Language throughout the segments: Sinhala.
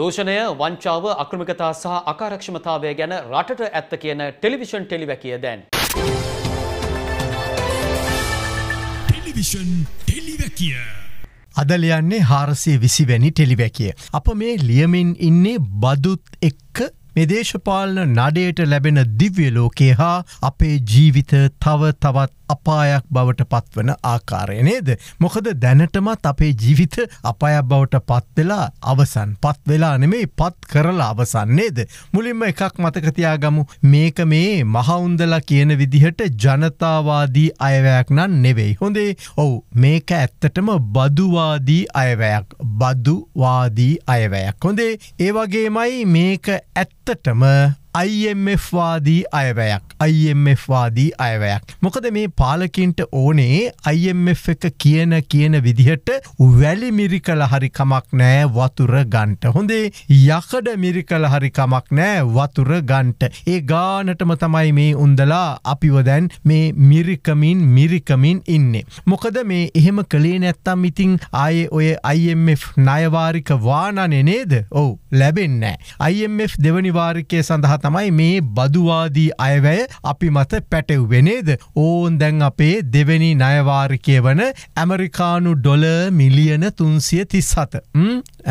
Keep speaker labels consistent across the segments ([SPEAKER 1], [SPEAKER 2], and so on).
[SPEAKER 1] දූෂණය වංචාව අක්‍රමිකතා සහ අකාරක්ෂමතාවය ගැන රටට ඇත්ත කියන ටෙලිවිෂන් ටෙලිවැකිය දැන්. ටෙලිවිෂන් ටෙලිවැකිය. අද ලියන්නේ හාරසය විසිවැනි ටෙලිවැකිය. අප මේ ලියමින් ඉන්නේ බදුත් එක්ක මෙදේශපාලන නඩයට ලැබෙන දිව්‍ය ලෝකේ හා අපේ ජීවිත තව තවත් අපායක් බවට පත්වන ආකාරය නේද. මොකද දැනටමත් අපේ ජීවිත අපායක් බවට පත්වෙලා අවසන් පත්වෙලා නෙමේ පත් කරලා අවසන්නේද. මුලින්ම එකක් මතකතියාගමු මේක මේ මහවුන්දලා කියන විදිහට ජනතාවාදී අයවැයක් නන් නෙවෙයි. හොඳේ ඔවු මේක ඇත්තටම බදුවාදී අයවැයක් බදුවාදී අයවැයක් හොඳේ ඒවගේමයි මේක ඇත්තටම අයිFවාදී අයවැයක් අයිFවාදී අයවැයක්. මොකද මේ පාලකින්ට ඕනේ අයිF එක කියන කියන විදිහට වැලි මිරි කළ හරිකමක් නෑ වතුර ගන්ට. හොඳේ යකඩ මිරි කළ හරිකමක් නෑ වතුර ගන්ට. ඒ ගානටම තමයි මේ උන්දලා අපිවදැන් මේ මිරිකමින් මිරිකමින් ඉන්නේ. මොකද මේ එහෙම කළේ නැත්තම් ඉතිං ආය ඔය IMF නයවාරික වානනෙ නේද ඔවු ලැබෙන්නෑ. IMF දෙවනිවාරිකය සඳහත් තමයි මේ බදුවාදී අයවැය අපි මත පැටව්වෙනේද. ඕන් දැන් අපේ දෙවැනි නයවාරිකය වන ඇමරිකානු ඩොල මිලියන තුන්සිය තිස් හත.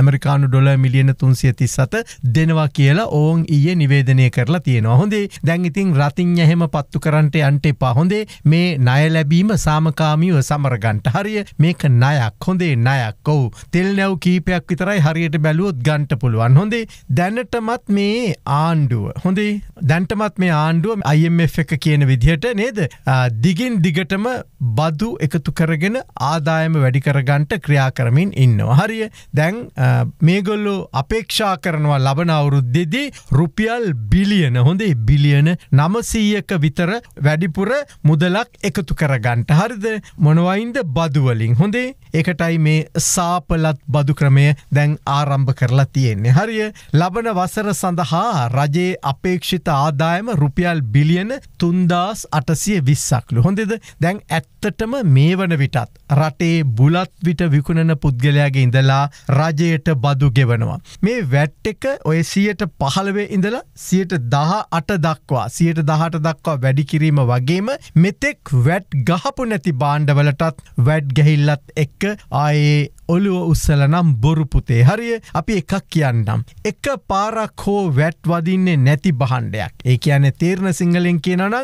[SPEAKER 1] ඇමරිකානු ඩොල මිලියන තුන්සිය තිස්සත දෙනවා කියලා ඕවන් ඊයේ නිවේදනය කරලා තියෙනවා හොඳේ දැන් ඉතින් රතිං එහෙම පත්තු කරන්ට අන්ටේ පහොඳේ මේ ණය ලැබීම සාමකාමීව සමරගන්ට හරිය මේක නයක් හොඳේ නයක් ඔව් තෙල් නැව් කීපයක් විතරයි හරියට බැලුවොත් ගන්ට පුළුවන් හොඳේ දැනටමත් මේ ආණ්ඩුව හොඳේ දැන්ටමත් මේ ආණ්ඩුව අයිF එක කියන විදිහට නේද දිගින් දිගටම බදු එකතු කරගෙන ආදායම වැඩිකරගන්ට ක්‍රියා කරමින් ඉන්නවා හරිය දැන් මේගොල්ලු අපේක්ෂා කරනවා ලබන අවුරුද්දෙදේ රුපියල් බිලියන හොඳේ බිලියන නමසීයක විතර වැඩිපුර මුදලක් එකතු කරගන්ට හරිද මොනවයින්ද බදුවලින් හොඳේ එකටයි මේ සාපලත් බදු ක්‍රමය දැන් ආරම්භ කරලා තියෙන්නේ හරිය ලබන වසර සඳහා රජයේ අපේක්ෂිත ආදායම රුපියල් බිලියන තුන්දස් අටසිය විස්සක්ලු හොඳෙද දැන් ඇත්තටම මේ වන විටත් රටේ බුලත් විට විකුණන පුද්ගලයාගේ ඉඳලා රජය වැට්ටේට බදු ගෙවනවා. මේ වැට් එක ඔය සියට පහළවේ ඉඳලා සියට දහ අට දක්වා සියට දහට දක්වා වැඩිකිරීම වගේම මෙතෙක් වැට් ගහපු නැති බාණ්ඩවලටත් වැඩ් ගැහිල්ලත් එක්ක ආයේ ඔලුව උස්සල නම් බොරුපුතේ හරිය අපි එකක් කියන්නම්. එක පාරක් හෝ වැට් වදින්නේ නැති බහන්්ඩයක් ඒ කියන තේරණ සිංහලෙන් කියනනම්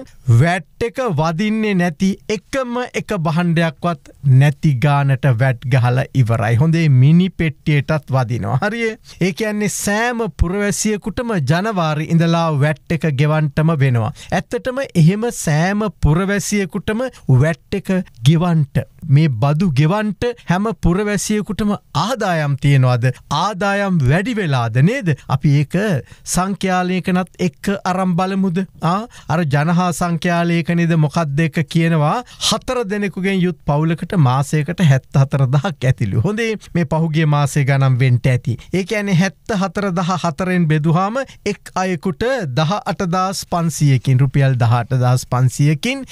[SPEAKER 1] වැට් එක වදින්නේ නැති එකම එක බහන්්ඩයක්වත් නැති ගානට වැට් ගහල ඉවරයි හොඳේ මිනි පෙට්ටියටත් වදිනවා හරිය ඒ කියන්නේ සෑම පුරවැසියකුටම ජනවාරි ඉඳලා වැට් එක ගෙවන්ටම වෙනවා. ඇත්තටම එහෙම සෑම පුරවැසියකුටම වැට් එක ගෙවන්ට මේ බදු ගෙවන්ට හැම පුරවැසියකුටම ආදායම් තියෙනවාද ආදායම් වැඩි වෙලාද නේද අපි ඒක සංඛ්‍යාලයකනත් එක්ක අරම් බලමුද අර ජනහා සංඛ්‍යාලයකනෙද මොකක්ද එක කියනවා හතර දෙනෙකුගෙන් යුත් පවුලකට මාසයකට හැත්ත හතර දහක් ඇතිලු හොඳේ මේ පහුගේ මාසේ ගනම් වෙන්ට ඇති ඒක ඇනෙ හැත්ත හතර දහ හතරෙන් බෙදුහාම එක් අයෙකුට දහ අටදස් පන්සියකින් රුපියල් දහට දස් පන්සියකින්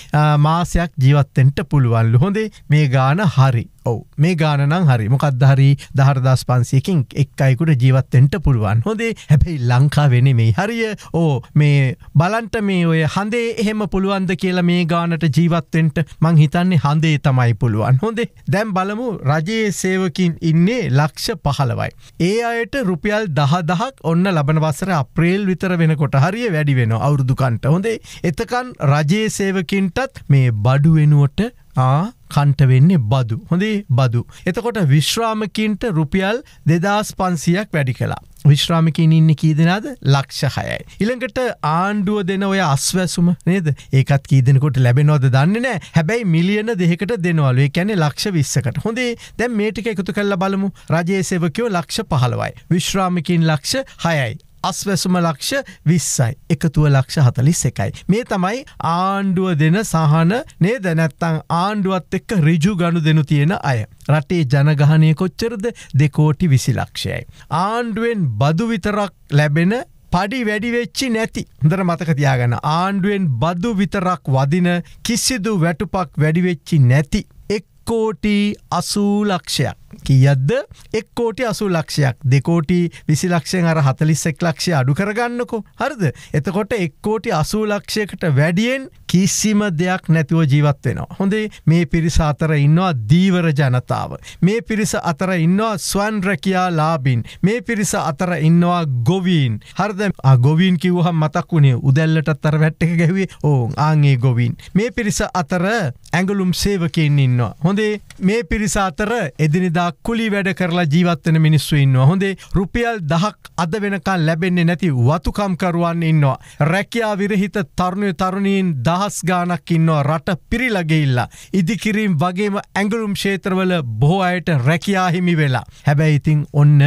[SPEAKER 1] මාසයක් ජීවත්තෙන්ට පුළුවල්ලු හොඳේ මේ මේ ගාන හරි ඔව මේ ගාන නම් හරි මොකක් හරි දහරදස් පන්සියකින් එක් අයකුට ජීවත්තෙන්ට පුළුවන් හොදේ හැබැයි ලංකා වෙන මේ හරිය ඕ මේ බලන්ට මේ ඔය හඳේ එහෙම පුළුවන්ද කියලා මේ ගානට ජීවත්තෙන්ට මං හිතන්නේ හඳේ තමයි පුළුවන් හොඳේ දැම් බලමු රජයේ සේවකින් ඉන්නේ ලක්ෂ පහලවයි. ඒ අයට රුපියල් දහ දහක් ඔන්න ලබන වසර අප්‍රේල් විතර වෙනකොට හරිය වැඩි වෙන අවුරුදුකන්ට හොඳේ එතකන් රජයේ සේවකින්ටත් මේ බඩුවෙනුවට ආ කන්ට වෙන්නේ බදු. හොඳේ බදු. එතකොට විශ්‍රාමකින්ට රුපියල් දෙදස් පන්සියක් වැඩි කලා. විශ්‍රාමිකින් ඉන්න කීදෙනද ලක්ෂ හයයි. ඉළඟට ආණ්ඩුව දෙන ඔය අස්වැසුම නේද ඒකත් කීදෙනකොට ලැබෙනෝද දන්න නෑ හැබැයි මිලියන දෙකට දෙනවලුවේ කැනෙ ලක්ෂ විස්සකට හොඳේ දැන් මේටික එකතු කල්ල බලමු රජේසෙවකෝ ලක්ෂ පහලවයි. විශ්‍රාමිකින් ලක්ෂ හයයි. අස්වැසුම ලක්ෂ විස්සයි එකතුව ලක්ෂ හතලිස් එකයි. මේ තමයි ආණ්ඩුව දෙන සහන නේ දැනැත්තං ආණ්ඩුවත් එක්ක රිජු ගණු දෙනු තියෙන අය. රටේ ජනගහනය කොච්චරද දෙකෝටි විසිලක්ෂයයි. ආණ්ඩුවෙන් බදු විතරක් ලැබෙන පඩි වැඩිවෙච්චි නැති හොඳර මතක තියාගන්න ආණ්ඩුවෙන් බදු විතරක් වදින කිසිදු වැටුපක් වැඩිවෙච්චි නැති එක්කෝටී අසූලක්ෂයක්. කියද්ද එක් කෝටි අසු ලක්ෂයක් දෙකෝටි විසි ලක්ෂයෙන් අර හතලිස්සෙක් ලක්ෂය අඩු කරගන්නකෝ හරිද එතකොට එක් කෝටි අසූ ලක්ෂයකට වැඩියෙන් කිසිම දෙයක් නැතිව ජීවත් වෙනවා හොඳේ මේ පිරිස අතර ඉන්නවා දීවර ජනතාව මේ පිරිස අතර ඉන්නවා ස්වන් රැකයා ලාබින් මේ පිරිස අතර ඉන්නවා ගොවීන් හරද ගොවීන් කිව්හම් මතක් වුණේ උදැල්ලට අතර වැට්ට එක ගැවේ ඕන් ආගේ ගොවීන් මේ පිරිස අතර ඇඟලුම් සේවකෙන් ඉන්නවා හොඳේ මේ පිරිස අතර එදිනිදා වෙලා කුලි වැඩ කරලා ජීවත්වන මිනිස්සු ඉන්නවා හොඳේ රුපියල් දහක් අද වෙනකල් ලැබෙන්නේ නැති වතුකම්කරුවන් ඉන්නවා. රැකයා විරහිත තරුණය තරුණීන් දහස් ගානක් ඉන්නවා රට පිරිලගෙඉල්ලා. ඉදිකිරීම් වගේම ඇඟලුම් ශේත්‍රවල බොහෝ අයට රැකයාහිමි වෙලා. හැබැයි ඉතිං ඔන්න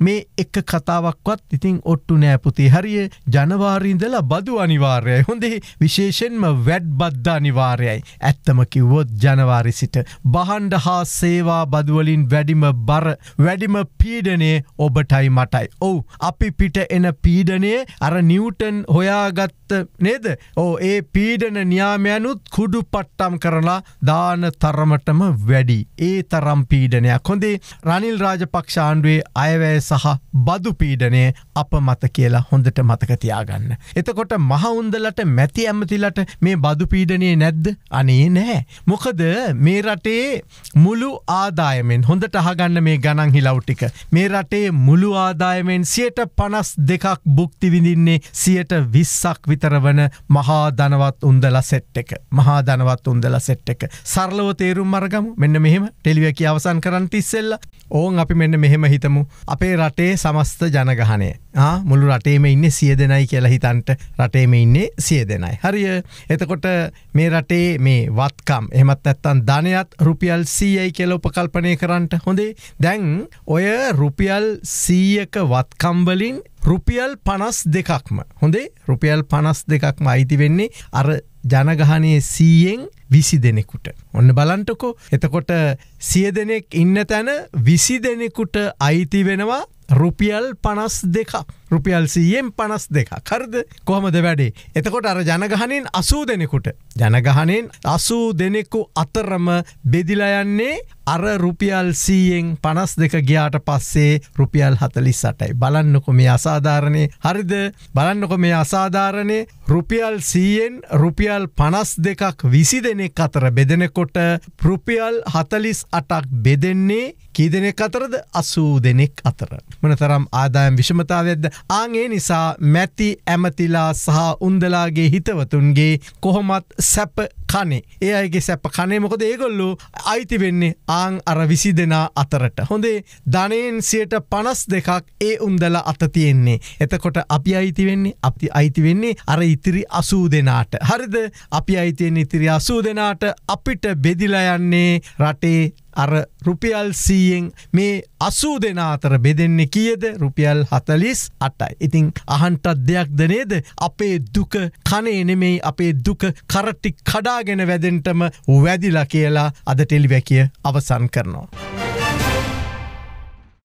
[SPEAKER 1] මේ එක කතාවක්වත් ඉතිං ඔට්ටු නෑපුති හරිය ජනවාරීන්දලා බදු අනිවාර්යයි හොඳේ විශේෂෙන්ම වැඩ් බද්ධ අනිවාර්යයි. ඇත්තම කිව්වොත් ජනවාරි සිට බහන්ඩ හා සේවා බදුවලින් වැ වැඩිම බර වැඩිම පීඩනයේ ඔබටයි මටයි. ඔවු අපි පිට එන පීඩනයේ අර නිවටන් හොයාගත්ත නේද. ඕ ඒ පීඩන න්‍යාමයනුත් කුඩු පට්ටම් කරලා දාන තරමටම වැඩි. ඒ තරම් පීඩනයක් හොඳේ රනිල් රාජපක්ෂාණ්ඩුවේ අයවැය සහ බදු පීඩනය අප මත කියලා හොඳට මතකතියාගන්න. එතකොට මහවුන්දලට මැති ඇමතිලට මේ බදු පීඩනය නැද්ද අනේ නැහැ. මොකද මේ රටේ මුළු ආදායමෙන් හොඳ හොඳට අහගන්න මේ ගණන් හිලව්ටික. මේ රටේ මුළු ආදායමෙන් සියට පනස් දෙකක් බුක්තිවිඳින්නේ සියට විස්සක් විතර වන මහා දනවත් උන්දල සෙට් එක මහා දනවත් උන්දල සෙට් එක සරලව තේරුම් අරගම මෙන්න මෙහෙම ටෙලිවිය කිය අවසන් කරන්න තිස්සෙල්ල ඕන් අපි මෙන්න මෙහෙම හිතමු අපේ රටේ සමස්ත ජනගහනය මුළු රටේම ඉන්න සිය දෙනයි කියලා හිතන්ට රටේම ඉන්නේ සිය දෙනයි. හරිය එතකොට මේ රටේ මේ වත්කම් එමත් ඇත්තන් ධනයත් රුපියල් සීයයි කියල උපකල්පනය කරන්න තමන්ට හොඳේ දැන් ඔය රුපියල් සීයක වත්කම්බලින් රුපියල් පනස් දෙකක්ම හොඳේ රුපියල් පනස් දෙකක්ම අයිති වෙන්නේ අර ජනගහනය සීයෙන් විසි දෙනෙකුට. ඔන්න බලන්ටකෝ එතකොට සිය දෙනෙක් ඉන්න තැන විසි දෙනෙකුට අයිති වෙනවා රුපියල් පනස් දෙකක්. රුපියල් සීයෙන් පනස් දෙක කරද කොහමද වැඩේ. එතකොට අර ජනගහනෙන් අසූ දෙනෙකුට. ජනගහනෙන් අසූ දෙනෙකු අතරම බෙදිලයන්නේ අර රුපියල් සීයෙන් පනස් දෙක ගියාට පස්සේ රුපියල් හතලි සටයි. බලන්නකො මේ අසාධාරණය හරිද බලන්නකො මේ අසාධාරණය රුපියල් සීයෙන් රුපියල් පනස් දෙකක් විසි දෙනෙක් අතර බෙදෙනකොට රුපියල් හතලිස් අටක් බෙදෙන්නේ කීදනෙක් අතරද අසූ දෙනෙක් අතර. මන තරම් ආදායම් විෂමතාවයද ආගේ නිසා මැති ඇමතිලා සහ උන්දලාගේ හිතවතුන්ගේ කොහොමත් සැප කනේ ඒ අයගේ සැප කනේ මොකද ඒගොල්ලු අයිති වෙන්නේ ආං අර විසි දෙනා අතරට. හොඳේ ධනයෙන් සියට පනස් දෙකක් ඒ උන්දල අතතියෙන්නේ. එතකොට අපි අයිති වෙන්නේ අපි අයිති වෙන්නේ අර ඉතිරි අසූ දෙනාට. හරිද අපි අයිතියෙන් ඉතිරි අසූ දෙනාට අපිට බෙදිලයන්නේ රටේ අර රුපියල් සීයෙන් මේ අසූ දෙෙන අතර බෙදෙන්නේ කියද රුපියල් හතලිස් අටයි. ඉතිං අහන්ටත් දෙයක් දනේද අපේ දුක කනේ නෙමෙයි අපේ දුක කරට්ටි කඩාගෙන වැදෙන්ටම වැදිලා කියලා අද ටෙලිවැකිය අවසන් කරනවා.